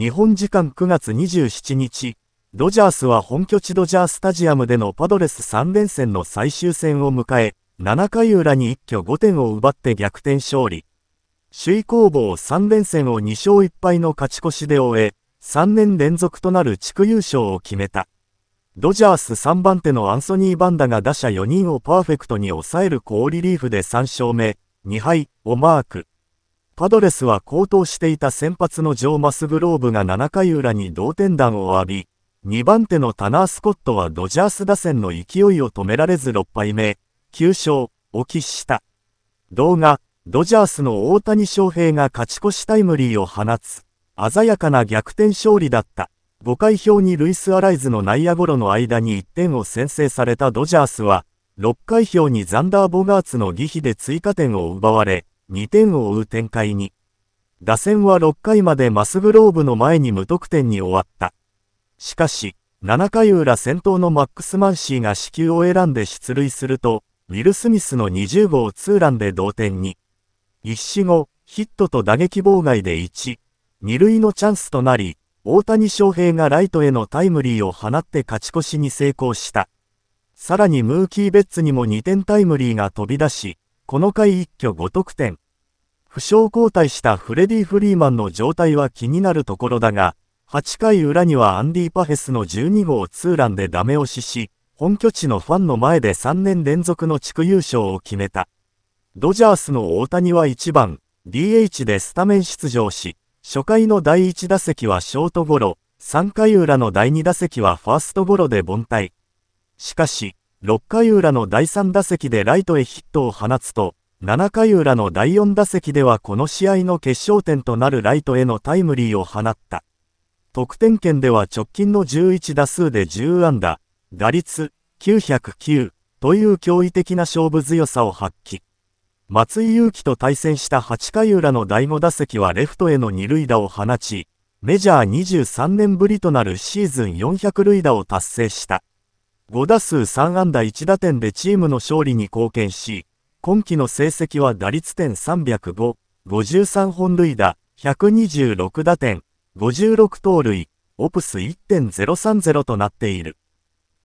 日本時間9月27日、ドジャースは本拠地ドジャースタジアムでのパドレス3連戦の最終戦を迎え、7回裏に一挙5点を奪って逆転勝利。首位攻防3連戦を2勝1敗の勝ち越しで終え、3年連続となる地区優勝を決めた。ドジャース3番手のアンソニー・バンダが打者4人をパーフェクトに抑える好リリーフで3勝目、2敗をマーク。パドレスは高騰していた先発のジョー・マスグローブが7回裏に同点弾を浴び、2番手のタナー・スコットはドジャース打線の勢いを止められず6敗目、9勝、を喫した。動画、ドジャースの大谷翔平が勝ち越しタイムリーを放つ、鮮やかな逆転勝利だった。5回表にルイス・アライズの内野ゴロの間に1点を先制されたドジャースは、6回表にザンダー・ボガーツの儀比で追加点を奪われ、2点を追う展開に。打線は6回までマスグローブの前に無得点に終わった。しかし、7回裏先頭のマックス・マンシーが死球を選んで出塁すると、ウィル・スミスの20号ツーランで同点に。一死後、ヒットと打撃妨害で1、2塁のチャンスとなり、大谷翔平がライトへのタイムリーを放って勝ち越しに成功した。さらにムーキー・ベッツにも2点タイムリーが飛び出し、この回一挙5得点。負傷交代したフレディ・フリーマンの状態は気になるところだが、8回裏にはアンディ・パヘスの12号ツーランでダメ押しし、本拠地のファンの前で3年連続の地区優勝を決めた。ドジャースの大谷は1番、DH でスタメン出場し、初回の第1打席はショートゴロ、3回裏の第2打席はファーストゴロで凡退。しかし、6回裏の第3打席でライトへヒットを放つと、7回裏の第4打席ではこの試合の決勝点となるライトへのタイムリーを放った。得点圏では直近の11打数で10安打、打率909という驚異的な勝負強さを発揮。松井裕樹と対戦した8回裏の第5打席はレフトへの二塁打を放ち、メジャー23年ぶりとなるシーズン400塁打を達成した。5打数3安打1打点でチームの勝利に貢献し、今季の成績は打率点305、53本塁打、126打点、56盗塁、オプス1.030となっている。